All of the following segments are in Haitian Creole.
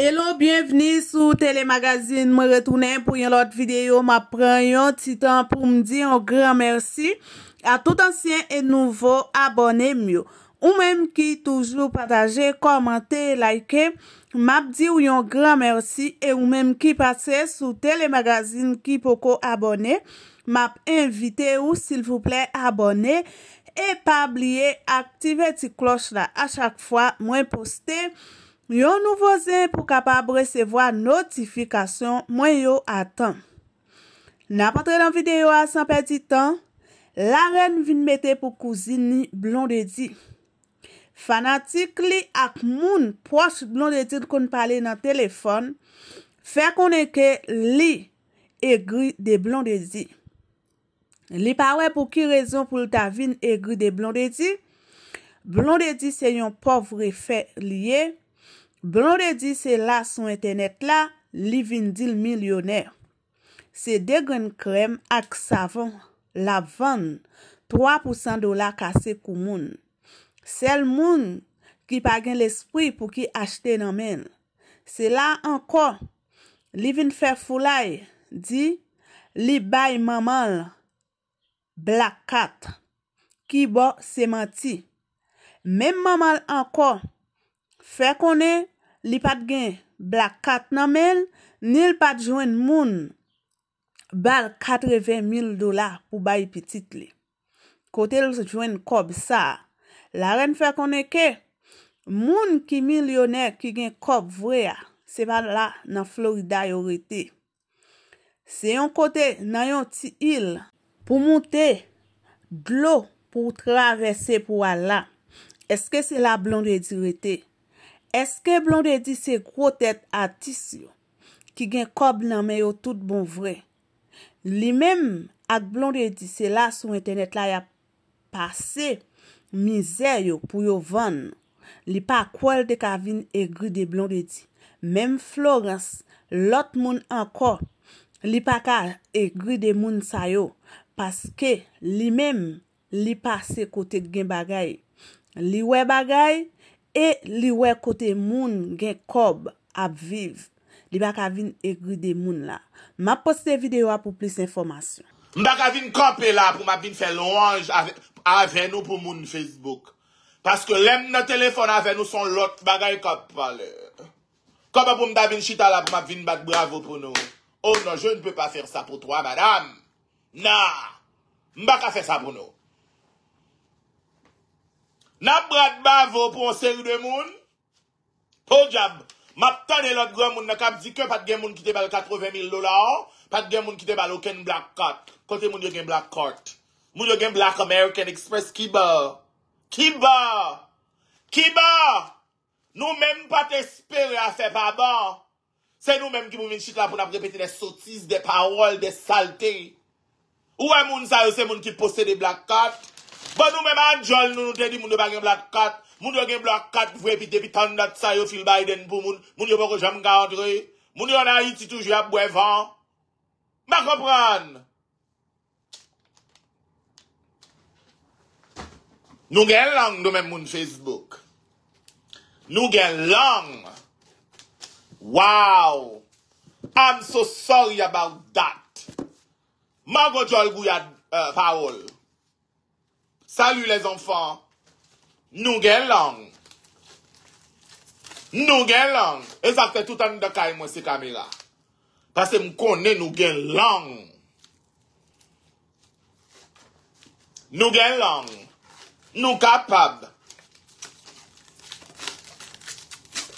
Hello, bienveni sou telemagazine. Mwen retounen pou yon lot videyo. Mwen pren yon titan pou mdi yon gran mersi. A tout ansyen et nouvo abone myo. Ou menm ki toujou pataje, komante, like. Mwen di yon gran mersi. Ou menm ki pase sou telemagazine ki poko abone. Mwen invite ou sil vouple abone. E pa ablie aktive ti kloche la. A chak fwa mwen poste. Yon nouvo zin pou kapab resevo a notifikasyon mwen yo atan. Na patre dan videyo a san pedi tan, la ren vin mette pou kouzini blondedi. Fanatik li ak moun pwos blondedi kon pale nan telefon, fe konenke li egri de blondedi. Li pawe pou ki rezon pou luta vin egri de blondedi? Blondedi se yon povre fe liye. Bro de di se la son etenet la, li vin dil milyonè. Se de gen krem ak savan, la van, 3% do la kase kou moun. Sel moun ki pagen l'espri pou ki achte nan men. Se la anko, li vin fe fulay, di, li bay mamal, blak kat, ki bo se manti. Mem mamal anko, li. Fè konè, li pat gen Black Cat nanmel, nil pat jwen moun bal katreven mil dola pou bayi pitit li. Kote l se jwen kob sa. La ren fè konè ke, moun ki milyoner ki gen kob vrea, se pal la nan Florida yo rete. Se yon kote nan yon ti il pou moun te, glou pou tra rese pou wala. Eske se la blonde di rete? Eske blonde edi se gro tèt atis yo? Ki gen kob nanme yo tout bon vre? Li mem ak blonde edi se la sou internet la ya pase, mizer yo pou yo van. Li pa kwel de kavin egri de blonde edi. Mem Florence, lot moun anko, li pa ka egri de moun sayo. Paske li mem li pase kote gen bagay. Li we bagay, E liwe kote moun gen kob apviv li bak avin egri de moun la. Ma poste videyo apou plis informasyon. Mbak avin kop e la pou mabvin fe louange avè nou pou moun Facebook. Paske lem nan telefon avè nou son lot bagay kop pale. Kob apoun mdavin chita la pou mabvin bak bravo pou nou. Oh non, je npe pa fer sa pou twa madame. Na, mbak afer sa pou nou. Na brad bavou pou an seri de moun? To jab, map tan elot gwa moun na kap zi ke pat gen moun kite bal 80,000 lola, pat gen moun kite bal oken black cart. Kote moun yo gen black cart. Moun yo gen black American Express kiba. Kiba! Kiba! Nou menm pat espere a fe pa ban. Se nou menm ki moun vin chit la pou nap repete de sotis, de parol, de salte. Ou an moun sa yo se moun ki pose de black cart? Bo nou men man jol nou nou ten di moun yo bagen blok kat, moun yo gen blok kat vwe pi depi tan dat sayo Phil Biden pou moun, moun yo bako jam gandre, moun yo nan iti toujwe apwevan. Ma kompran. Nou gen lang nou men moun Facebook. Nou gen lang. Wow. I'm so sorry about that. Ma go jol gou ya fawol. Euh, Salyou les anfan, nou gen lang. Nou gen lang. E sa fte tout an de kay mwen si Kamila. Kase m konen nou gen lang. Nou gen lang. Nou kapab.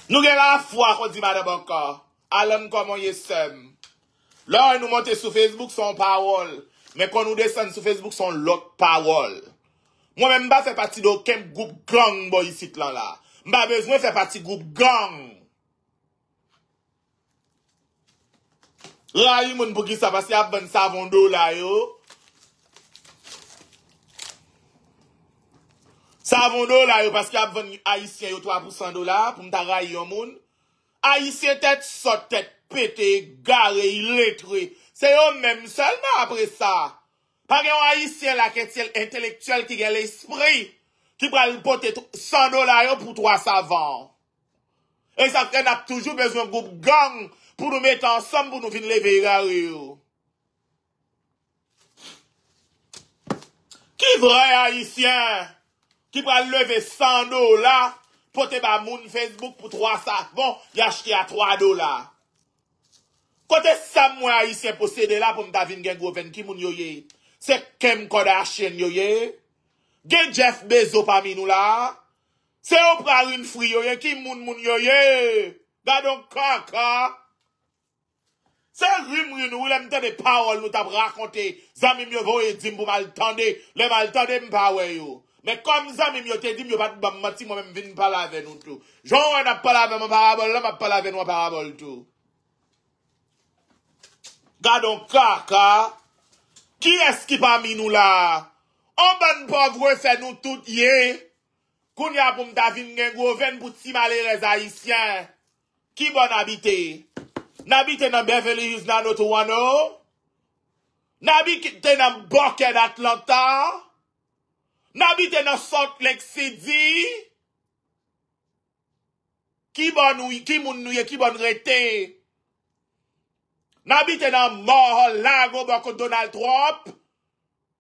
Nou gen lang fwa kwa di made baka. Alem kwa mwen yesem. Lè an nou monte sou Facebook son pawol. Men kon nou desen sou Facebook son lot pawol. Mwen mwen mba fè pati do kem goup gang bo yisit lan la. Mba bez mwen fè pati goup gang. Lali moun pou ki sa pasi ap ven savon do la yo. Savon do la yo pasi ap ven aisyen yo 3% do la pou mta rayi yon moun. Aisyen tet, sotet, pete, gare, letre. Se yo menm salman apre sa. A gen yon Haitien la ke tsel intelektuel ki gen l'esprit, ki pral pote 100 do la yon pou 300 van. E sa kren ap toujou bezwen goup gang pou nou mette ansom pou nou vin leve yon gar yo. Ki vre Haitien ki pral leve 100 do la pote ba moun Facebook pou 300 van yon achete a 3 do la. Kote sa mwen Haitien posede la pou mta vin gen gwo ven ki moun yoye it. Se kem kode a chen yo ye? Ge Jeff Bezo pa mi nou la? Se ou pra rin fri yo ye? Ki moun moun yo ye? Gado kaka? Se rin moun yo yo, wile mte de parol nou tap rakonte, zami myo voye zim pou mal tande, le mal tande mpa we yo. Me kom zami myo te zim yo pati bambati, mwen mwen vin mpa la ven nou tou. Jou an ap pala ven mwa parabol, an ap pala ven mwa parabol tou. Gado kaka? Gado kaka? Ki eski pa mi nou la? O ban pa vwe se nou tout ye? Koun ya pou mta vin gen gwo ven pou ti male rezayisyen. Ki bon habite? Nabi tena Beverly Hills nanotou wano? Nabi tena Bunkhead Atlanta? Nabi tena Salt Lake City? Ki bon nouye, ki moun nouye, ki bon retey? nan biten nan mor ho lango bako Donald Trump,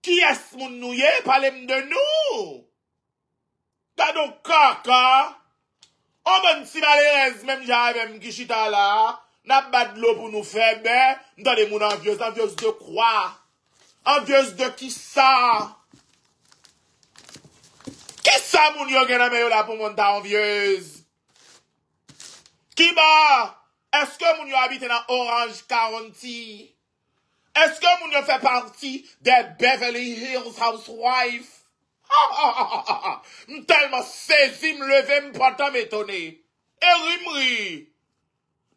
ki es moun nou ye, pale m de nou? Da nou kaka, o moun si malez, men m jave m kishita la, nan badlo pou nou febe, m do de moun anvyos, anvyos de kwa? Anvyos de ki sa? Ki sa moun yo gen a meyo la pou moun ta anvyos? Ki ba? Ki ba? Eske moun yo habite nan Orange County? Eske moun yo fe parti de Beverly Hills Housewife? Ha ha ha ha ha ha! Mwen telman sezi mwen leve mwen patan mwen tonne. E rimri!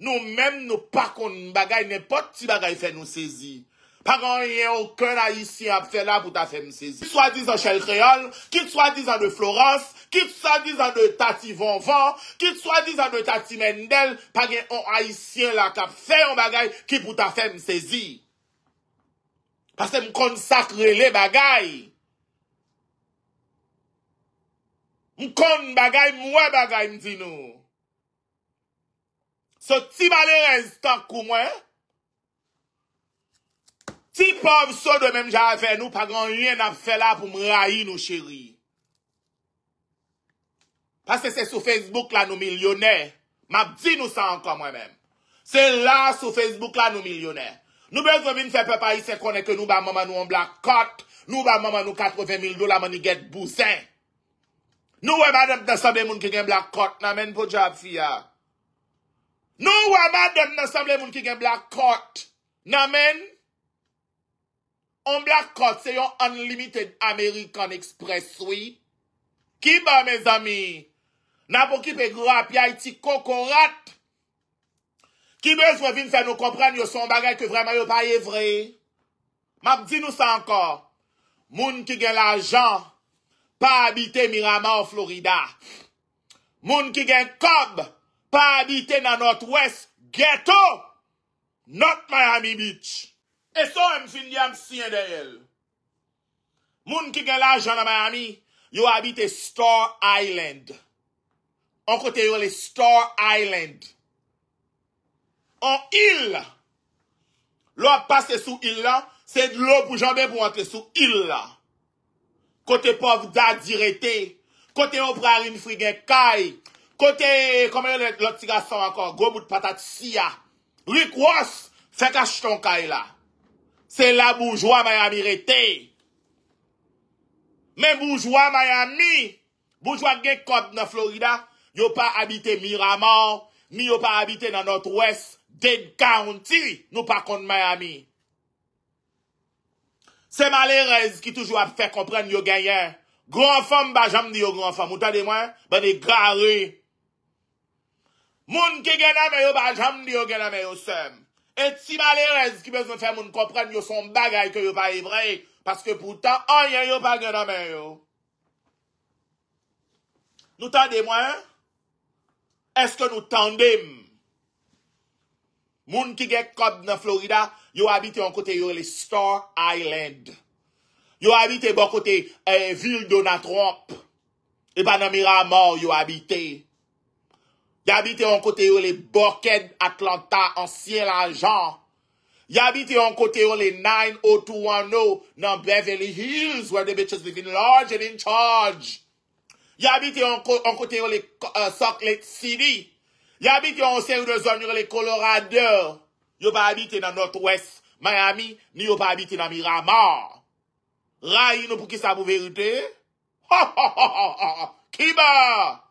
Nou men mwen pakon mwen bagay, ne poti bagay fe nou sezi. Pag an yon yon akon ayisyen apse la pou ta fèm sezi. Kip swa diz an Chelle Creole, kip swa diz an de Florence, kip swa diz an de Tati Van Van, kip swa diz an de Tati Mendel, pag an yon ayisyen la kapse yon bagay ki pou ta fèm sezi. Pase m kon sakre le bagay. M kon bagay mwen bagay m di nou. So ti bale renstak kou mwen, Ti pov so do menm jare fe, nou pa gran liye nan fe la pou m rayi nou chiri. Pase se sou Facebook la nou milyonè, mabdi nou san kon mwen menm. Se la sou Facebook la nou milyonè. Nou bezon vin fe pepa yi se kone ke nou ba mama nou an blak kot, nou ba mama nou katrove mil dola mani get bouzen. Nou wè madem nasamle moun ki gen blak kot, nan men po job fi ya. Nou wè madem nasamle moun ki gen blak kot, nan men... Omblak kot se yon Unlimited American Express, oui? Ki ba, me zami? Na pou ki pe grap ya iti kokorat? Ki be, svo vin sa nou kompren yo son bagay ke vreman yo pa ye vre? Map di nou sa ankor. Moun ki gen la jan, pa habite Mirama ou Florida. Moun ki gen kob, pa habite nanot West Ghetto. Not Miami Beach. E so m fin di am sinye de yel. Moun ki gen la jana Miami, yo habite Star Island. An kote yo le Star Island. An il. Lo a pase sou il la, se dlo pou janbe pou anke sou il la. Kote pov da direte, kote yo pralim frigen kay, kote, kome yo le lot siga san akor, gomout patat siya, lik wos, fet ashton kay la. Se la boujwa Miami rete. Men boujwa Miami, boujwa ge kote na Florida, yo pa habite Miramar, mi yo pa habite nan notwes, Dead County, nou pa konte Miami. Se malerez ki toujwa fe kompren yo genyen, granfam bajam di yo granfam, ou tade mwen, ben e garri. Moun ki genan me yo bajam, di yo genan me yo sem. Et si malerez ki bezon fè moun kompren yo son bagay ke yo pa evreye. Paske pou tan, aye yo pa genanmen yo. Nou tan de mwen? Eske nou tan dem? Moun ki gek kod nan Florida, yo habite yon kote yon li Star Island. Yo habite bon kote e eh, vil Donatrop. E pa nan miraman yo habite. Ya bite yon kote yon le Borked Atlanta ansyen la jan. Ya bite yon kote yon le 90210 nan Beverly Hills where the bitches live in large and in charge. Ya bite yon kote uh, yon le Sock Lake City. Ya bite yon ansyen yon de zone yon le Colorado. Yo pa habite nan Northwest Miami ni yo pa habite nan Miramar. Rayi nou pou ki sa pou verite? Ha ha ha ha ha ha! Ki ba?